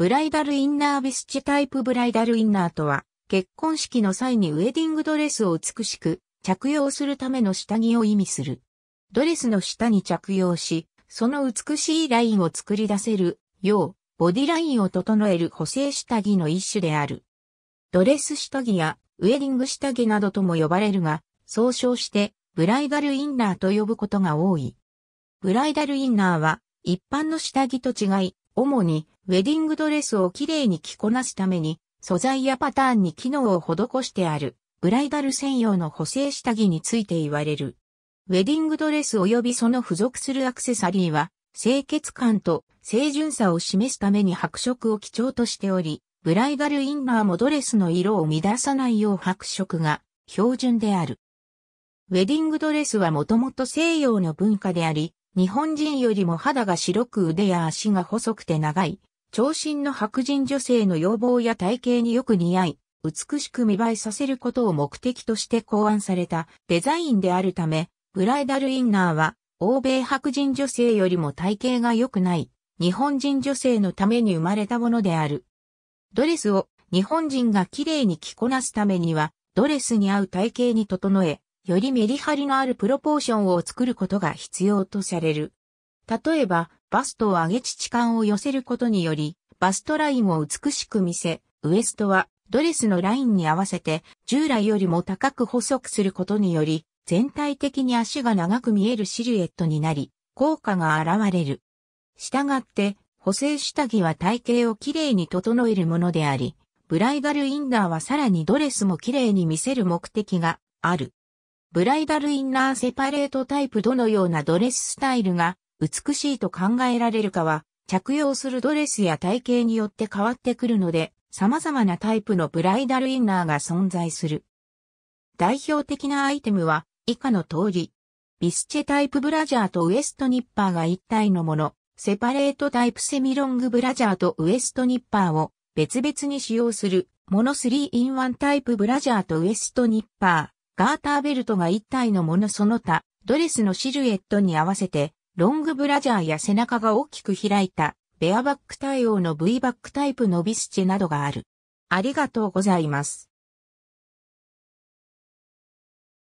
ブライダルインナービスチタイプブライダルインナーとは、結婚式の際にウェディングドレスを美しく着用するための下着を意味する。ドレスの下に着用し、その美しいラインを作り出せるよう、ボディラインを整える補正下着の一種である。ドレス下着やウェディング下着などとも呼ばれるが、総称してブライダルインナーと呼ぶことが多い。ブライダルインナーは一般の下着と違い、主にウェディングドレスをきれいに着こなすために、素材やパターンに機能を施してある、ブライダル専用の補正下着について言われる。ウェディングドレス及びその付属するアクセサリーは、清潔感と清純さを示すために白色を基調としており、ブライダルインナーもドレスの色を乱さないよう白色が標準である。ウェディングドレスはもともと西洋の文化であり、日本人よりも肌が白く腕や足が細くて長い長身の白人女性の要望や体型によく似合い、美しく見栄えさせることを目的として考案されたデザインであるため、ブライダルインナーは欧米白人女性よりも体型が良くない日本人女性のために生まれたものである。ドレスを日本人が綺麗に着こなすためには、ドレスに合う体型に整え、よりメリハリのあるプロポーションを作ることが必要とされる。例えば、バストを上げ乳管を寄せることにより、バストラインを美しく見せ、ウエストはドレスのラインに合わせて従来よりも高く細くすることにより、全体的に足が長く見えるシルエットになり、効果が現れる。したがって、補正下着は体型をきれいに整えるものであり、ブライダルインナーはさらにドレスもきれいに見せる目的がある。ブライダルインナーセパレートタイプどのようなドレススタイルが美しいと考えられるかは、着用するドレスや体型によって変わってくるので、様々なタイプのブライダルインナーが存在する。代表的なアイテムは、以下の通り。ビスチェタイプブラジャーとウエストニッパーが一体のもの、セパレートタイプセミロングブラジャーとウエストニッパーを別々に使用する、モノ3ンワンタイプブラジャーとウエストニッパー、ガーターベルトが一体のものその他、ドレスのシルエットに合わせてロングブラジャーや背中が大きく開いた、ベアバック対応の V バックタイプのビスチェなどがある。ありがとうございます。